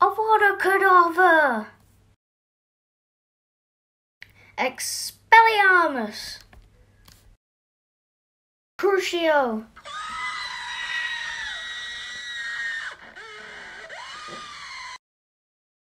of water Expelliarmus. Crucio.